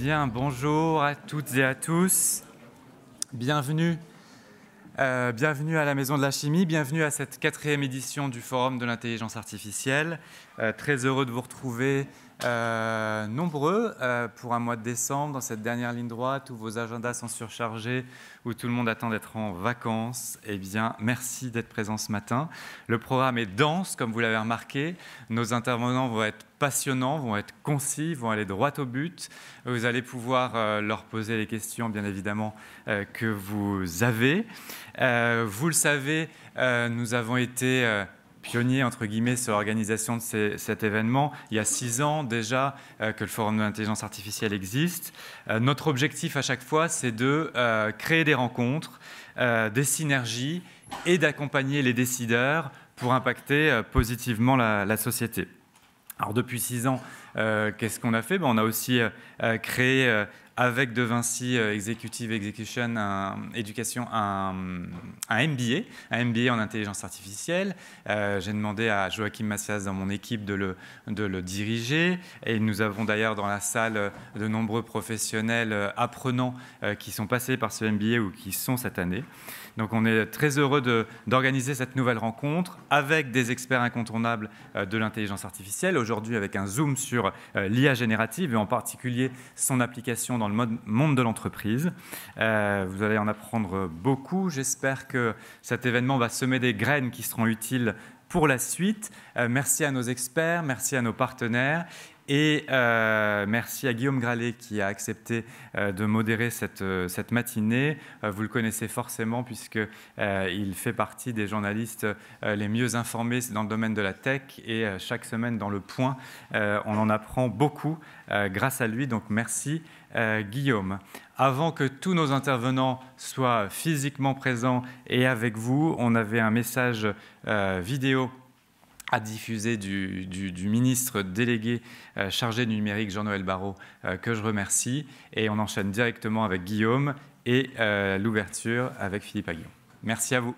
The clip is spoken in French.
Bien, bonjour à toutes et à tous. Euh, bienvenue. à la Maison de la Chimie, bienvenue à cette quatrième édition du Forum de l'intelligence artificielle. Euh, très heureux de vous retrouver euh, nombreux euh, pour un mois de décembre, dans cette dernière ligne droite où vos agendas sont surchargés, où tout le monde attend d'être en vacances. Eh bien, merci d'être présent ce matin. Le programme est dense, comme vous l'avez remarqué. Nos intervenants vont être passionnants, vont être concis, vont aller droit au but. Vous allez pouvoir euh, leur poser les questions, bien évidemment, que vous avez. vous le savez, nous avons été pionnier, entre guillemets, sur l'organisation de cet événement. Il y a six ans déjà euh, que le Forum de l'intelligence artificielle existe. Euh, notre objectif à chaque fois, c'est de euh, créer des rencontres, des synergies et d'accompagner les décideurs pour impacter positivement la, société. Alors depuis six ans, qu'est-ce qu'on a fait ben, On a aussi créé avec De Vinci euh, Executive Execution, un, un, MBA, un MBA en intelligence artificielle. Euh, j'ai demandé à Joachim Massias dans mon équipe de le, de le diriger. Et nous avons d'ailleurs dans la salle euh, de nombreux professionnels apprenants qui sont passés par ce MBA ou qui sont cette année. Donc on est très heureux d'organiser cette nouvelle rencontre avec des experts incontournables de l'intelligence artificielle, aujourd'hui avec un zoom sur l'IA générative et en particulier son application dans le monde de l'entreprise. Euh, vous allez en apprendre beaucoup. J'espère que cet événement va semer des graines qui seront utiles pour la suite. Euh, merci à nos experts, merci à nos partenaires et euh, merci à Guillaume Gralet qui a accepté euh, de modérer cette, cette matinée. vous le connaissez forcément puisqu'il fait partie des journalistes les mieux informés dans le domaine de la tech. Et chaque semaine dans le point, on en apprend beaucoup grâce à lui. Donc merci Guillaume. Avant que tous nos intervenants soient physiquement présents et avec vous, on avait un message euh, vidéo à diffuser du, ministre délégué euh, chargé du numérique Jean-Noël Barrot, euh, que je remercie. Et on enchaîne directement avec Guillaume et l'ouverture avec Philippe Aguillon. Merci à vous.